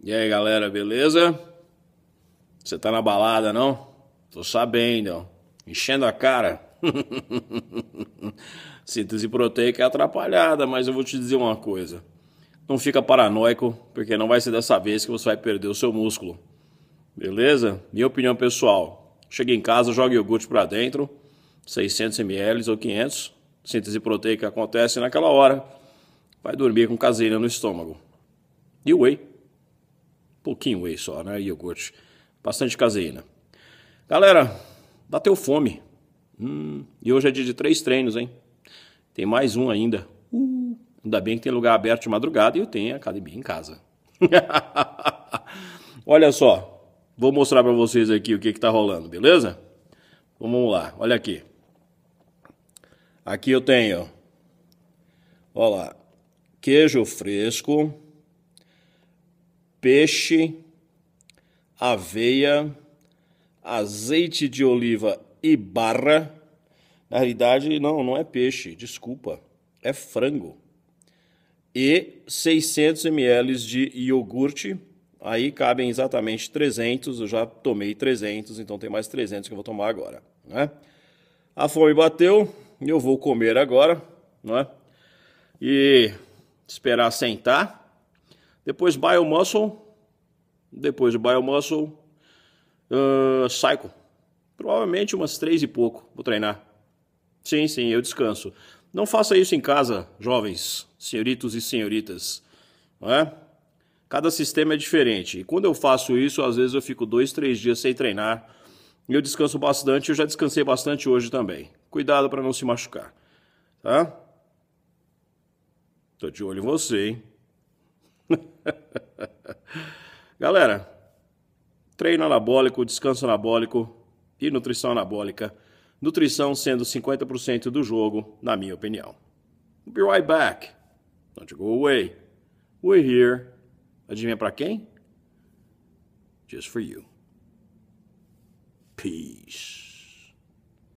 E aí galera, beleza? Você tá na balada não? Tô sabendo, ó. enchendo a cara. Síntese proteica é atrapalhada, mas eu vou te dizer uma coisa. Não fica paranoico, porque não vai ser dessa vez que você vai perder o seu músculo. Beleza? Minha opinião pessoal. Chega em casa, joga iogurte para dentro, 600 ml ou 500. Síntese proteica acontece naquela hora. Vai dormir com caseína no estômago. E whey pouquinho whey só, né? Iogurte. Bastante caseína. Galera, bateu fome. Hum, e hoje é dia de três treinos, hein? Tem mais um ainda. Uh, ainda bem que tem lugar aberto de madrugada e eu tenho academia em casa. Olha só, vou mostrar para vocês aqui o que está rolando, beleza? Vamos lá, olha aqui. Aqui eu tenho, Olha lá, queijo fresco, peixe, aveia, azeite de oliva e barra. Na realidade, não, não é peixe, desculpa, é frango. E 600 ml de iogurte. Aí cabem exatamente 300, eu já tomei 300, então tem mais 300 que eu vou tomar agora, né? A fome bateu, eu vou comer agora, não é? E esperar sentar depois Biomuscle. Depois de Biomuscle, uh, Cycle. Provavelmente umas três e pouco vou treinar. Sim, sim, eu descanso. Não faça isso em casa, jovens, senhoritos e senhoritas. Não é? Cada sistema é diferente. E quando eu faço isso, às vezes eu fico dois, três dias sem treinar. E eu descanso bastante. Eu já descansei bastante hoje também. Cuidado para não se machucar. Tá? Tô de olho em você, hein? Galera, treino anabólico, descanso anabólico e nutrição anabólica. Nutrição sendo 50% do jogo, na minha opinião. We'll be right back. Don't you go away. We're here. Adivinha para quem? Just for you. Peace.